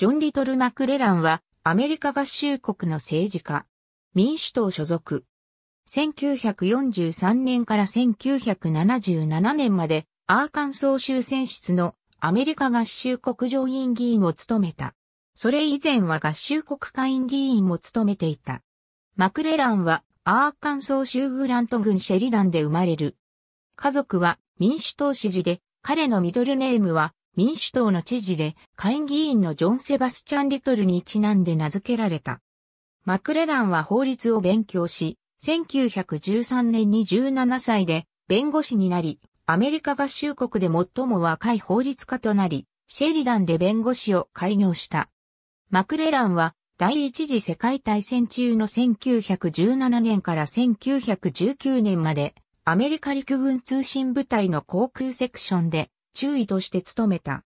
ジョン・リトル・マクレランは、アメリカ合衆国の政治家。民主党所属。1943年から1977年まで、アーカンソー州選出のアメリカ合衆国上院議員を務めた。それ以前は合衆国下院議員も務めていた。マクレランは、アーカンソー州グラント郡シェリダンで生まれる。家族は民主党支持で、彼のミドルネームは民主党の知事で、下院議員のジョン・セバスチャン・リトルにちなんで名付けられた。マクレランは法律を勉強し、1913年に17歳で弁護士になり、アメリカ合衆国で最も若い法律家となり、シェリダンで弁護士を開業した。マクレランは第一次世界大戦中の1917年から1919年までアメリカ陸軍通信部隊の航空セクションで中尉として務めた。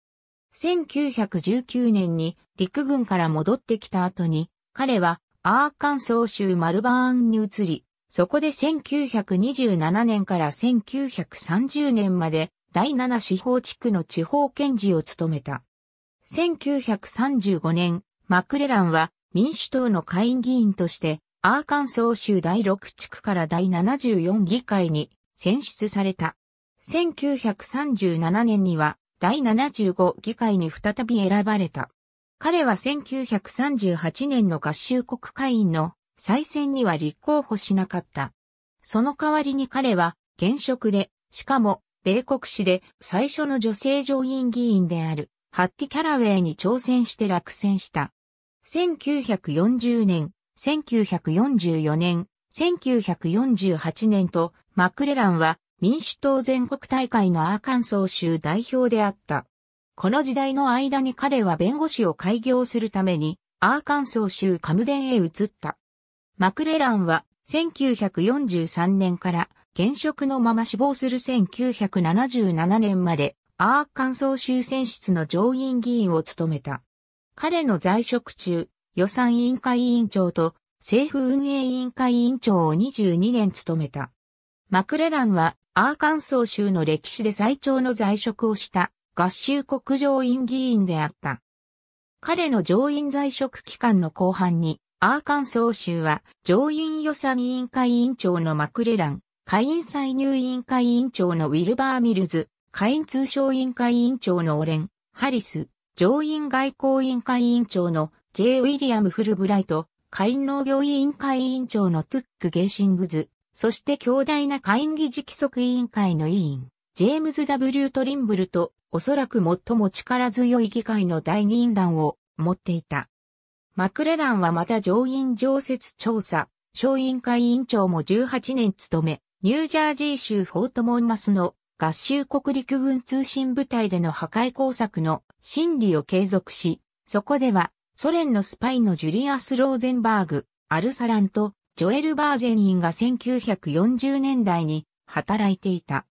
1919年に陸軍から戻ってきた後に、彼はアーカンソー州マルバーンに移り、そこで1927年から1930年まで第7司法地区の地方検事を務めた。1935年、マクレランは民主党の下院議員としてアーカンソー州第6地区から第74議会に選出された。1937年には第75議会に再び選ばれた。彼は1938年の合衆国会員の再選には立候補しなかった。その代わりに彼は現職で、しかも米国史で最初の女性上院議員であるハッティ・キャラウェイに挑戦して落選した。1940年、1944年、1948年とマクレランは民主党全国大会のアーカンソー州代表であった。この時代の間に彼は弁護士を開業するために、アーカンソー州カムデンへ移った。マクレランは1943年から現職のまま死亡する1977年までアーカンソー州選出の上院議員を務めた。彼の在職中、予算委員会委員長と政府運営委員会委員長を22年務めた。マクレランはアーカンソー州の歴史で最長の在職をした合衆国上院議員であった。彼の上院在職期間の後半に、アーカンソー州は上院予算委員会委員長のマクレラン、下院歳入委員会委員長のウィルバー・ミルズ、下院通商委員会委員長のオレン、ハリス、上院外交委員会委員長の J. ウィリアム・フルブライト、下院農業委員会委員長のトゥック・ゲーシングズ、そして強大な会議事規則委員会の委員、ジェームズ・ W・ トリンブルと、おそらく最も力強い議会の第二員団を持っていた。マクレランはまた上院常設調査、小委員会委員長も18年務め、ニュージャージー州フォートモンマスの合衆国陸軍通信部隊での破壊工作の真理を継続し、そこではソ連のスパイのジュリアス・ローゼンバーグ、アルサランとジョエル・バーゼニンが1940年代に働いていた。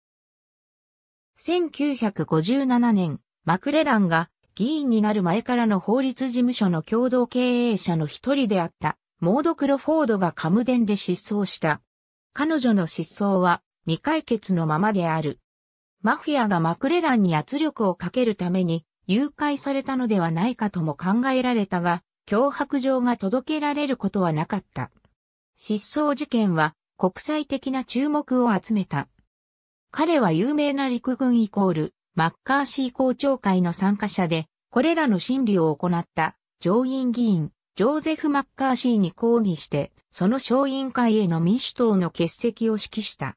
1957年、マクレランが議員になる前からの法律事務所の共同経営者の一人であったモード・クロフォードがカムデンで失踪した。彼女の失踪は未解決のままである。マフィアがマクレランに圧力をかけるために誘拐されたのではないかとも考えられたが、脅迫状が届けられることはなかった。失踪事件は国際的な注目を集めた。彼は有名な陸軍イコールマッカーシー公聴会の参加者で、これらの審理を行った上院議員、ジョーゼフ・マッカーシーに抗議して、その小委員会への民主党の欠席を指揮した。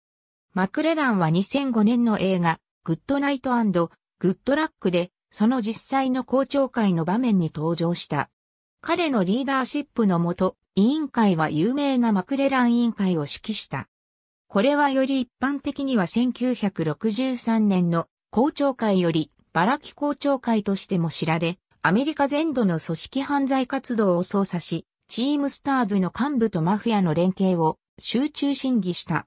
マクレランは2005年の映画、グッドナイトグッドラックで、その実際の公聴会の場面に登場した。彼のリーダーシップのもと、委員会は有名なマクレラン委員会を指揮した。これはより一般的には1963年の公聴会よりバラキ公聴会としても知られ、アメリカ全土の組織犯罪活動を捜査し、チームスターズの幹部とマフィアの連携を集中審議した。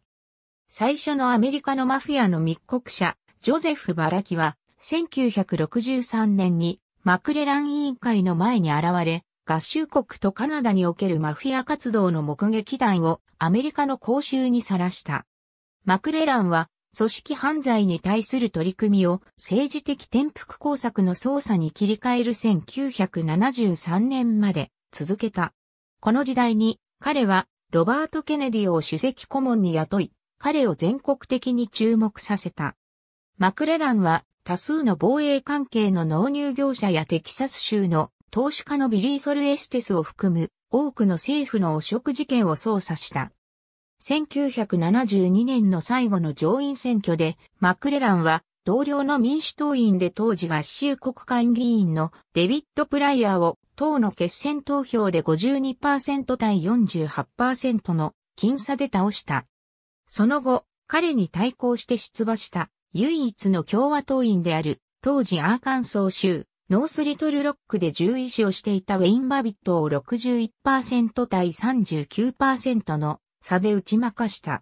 最初のアメリカのマフィアの密告者、ジョゼフ・バラキは、1963年にマクレラン委員会の前に現れ、合衆国とカナダにおけるマフィア活動の目撃談をアメリカの公衆にさらした。マクレランは組織犯罪に対する取り組みを政治的転覆工作の捜査に切り替える1973年まで続けた。この時代に彼はロバート・ケネディを主席顧問に雇い、彼を全国的に注目させた。マクレランは多数の防衛関係の納入業者やテキサス州の投資家のビリー・ソルエステスを含む多くの政府の汚職事件を捜査した。1972年の最後の上院選挙で、マクレランは同僚の民主党員で当時合衆国会議員のデビッド・プライヤーを党の決選投票で52%対48%の僅差で倒した。その後、彼に対抗して出馬した唯一の共和党員である当時アーカンソー州ノースリトルロックで獣医師をしていたウェイン・バビットを61%対39%の差で打ち負かした。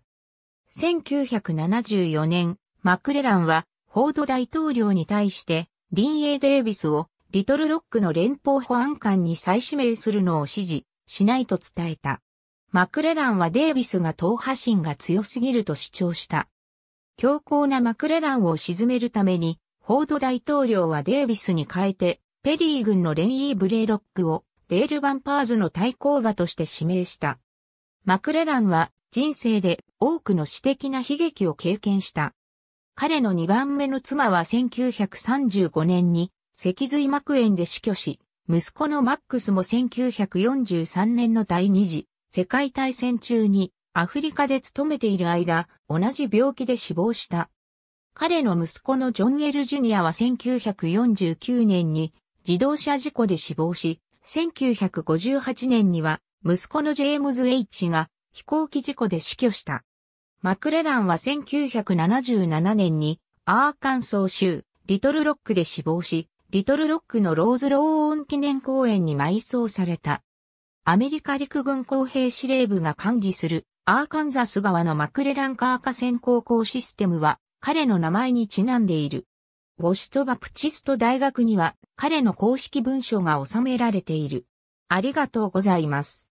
1974年、マクレランはフォード大統領に対してリンエイ・デイビスをリトルロックの連邦保安官に再指名するのを指示しないと伝えた。マクレランはデイビスが党派心が強すぎると主張した。強硬なマクレランを沈めるためにフォード大統領はデービスに変えて、ペリー軍のレンイー・ブレイロックをデール・バンパーズの対抗馬として指名した。マクレランは人生で多くの私的な悲劇を経験した。彼の2番目の妻は1935年に脊髄膜炎で死去し、息子のマックスも1943年の第二次世界大戦中にアフリカで勤めている間、同じ病気で死亡した。彼の息子のジョン・エル・ジュニアは1949年に自動車事故で死亡し、1958年には息子のジェームズ・エイチが飛行機事故で死去した。マクレランは1977年にアーカンソー州リトルロックで死亡し、リトルロックのローズ・ローオン記念公園に埋葬された。アメリカ陸軍公兵司令部が管理するアーカンザス川のマクレランカー河川航行システムは彼の名前にちなんでいる。ウォシトバプチスト大学には彼の公式文書が収められている。ありがとうございます。